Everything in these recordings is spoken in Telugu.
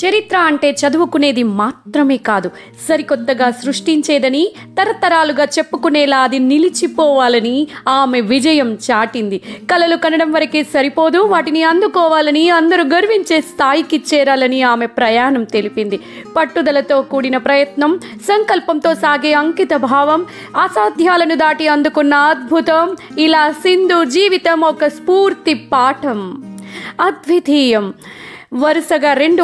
చరిత్ర అంటే చదువుకునేది మాత్రమే కాదు సరికొత్తగా సృష్టించేదని తరతరాలుగా చెప్పుకునేలా అది నిలిచిపోవాలని ఆమె విజయం చాటింది కళలు కనడం వరకే సరిపోదు వాటిని అందుకోవాలని అందరూ గర్వించే స్థాయికి చేరాలని ఆమె ప్రయాణం తెలిపింది పట్టుదలతో కూడిన ప్రయత్నం సంకల్పంతో సాగే అంకిత భావం అసాధ్యాలను దాటి అందుకున్న అద్భుతం ఇలా సింధు జీవితం ఒక స్ఫూర్తి పాఠం అద్వితీయం వరుసగా రెండు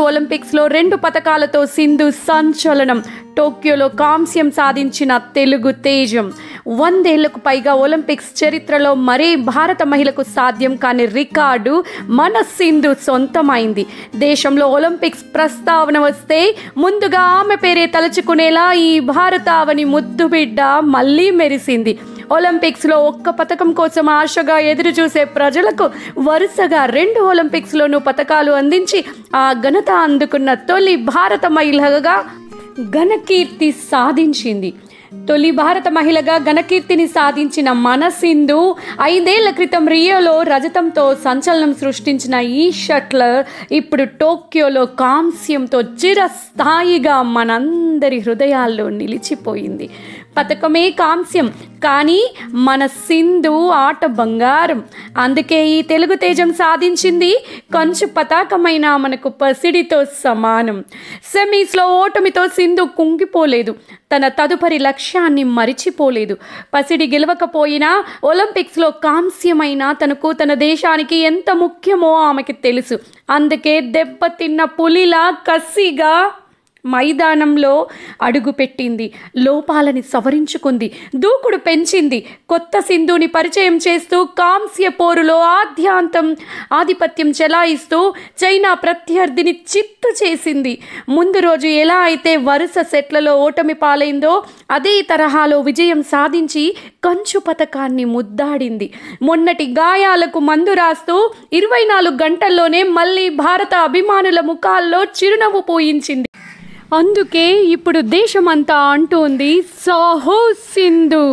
లో రెండు పథకాలతో సింధు సంచలనం టోక్యోలో కాంస్యం సాధించిన తెలుగు తేజం వందేళ్లకు పైగా ఒలింపిక్స్ చరిత్రలో మరే భారత మహిళకు సాధ్యం కాని రికార్డు మన సింధు సొంతమైంది దేశంలో ఒలింపిక్స్ ప్రస్తావన వస్తే ముందుగా ఆమె పేరే తలుచుకునేలా ఈ భారతావని ముద్దుబిడ్డ మళ్ళీ మెరిసింది ఒలింపిక్స్లో ఒక్క పథకం కోసం ఆశగా ఎదురుచూసే ప్రజలకు వరుసగా రెండు ఒలింపిక్స్లోనూ పథకాలు అందించి ఆ ఘనత అందుకున్న తొలి భారత మహిళగా ఘనకీర్తి సాధించింది తొలి భారత మహిళగా ఘనకీర్తిని సాధించిన మనసింధు ఐదేళ్ల క్రితం రియోలో రజతంతో సంచలనం సృష్టించిన ఈ షట్లర్ ఇప్పుడు టోక్యోలో కాంస్యంతో చిరస్థాయిగా మనందరి హృదయాల్లో నిలిచిపోయింది పథకమే కాంస్యం కానీ మన సింధు ఆట బంగారం అందుకే ఈ తెలుగు తేజం సాధించింది కంచు పతాకమైన మనకు పసిడితో సమానం సెమీస్లో ఓటమితో సింధు కుంగిపోలేదు తన తదుపరి లక్ష్యం లక్ష్యాన్ని మరిచిపోలేదు పసిడి గెలవకపోయినా ఒలింపిక్స్లో కాంస్యమైన తనకు తన దేశానికి ఎంత ముఖ్యమో ఆమెకి తెలుసు అందుకే దెబ్బతిన్న పులిలా కసిగా మైదానంలో అడుగుపెట్టింది లోపాలని సవరించుకుంది దూకుడు పెంచింది కొత్త సింధుని పరిచయం చేస్తూ కాంస్య పోరులో ఆద్యాంతం ఆధిపత్యం చెలాయిస్తూ చైనా ప్రత్యర్థిని చిత్తు చేసింది ముందు రోజు ఎలా అయితే వరుస సెట్లలో ఓటమి పాలైందో అదే తరహాలో విజయం సాధించి కంచు పథకాన్ని ముద్దాడింది మొన్నటి గాయాలకు మందు రాస్తూ ఇరవై నాలుగు గంటల్లోనే మళ్ళీ భారత అభిమానుల ముఖాల్లో చిరునవ్వు పోయించింది అందుకే ఇప్పుడు దేశమంతా అంటోంది సాహో సింధు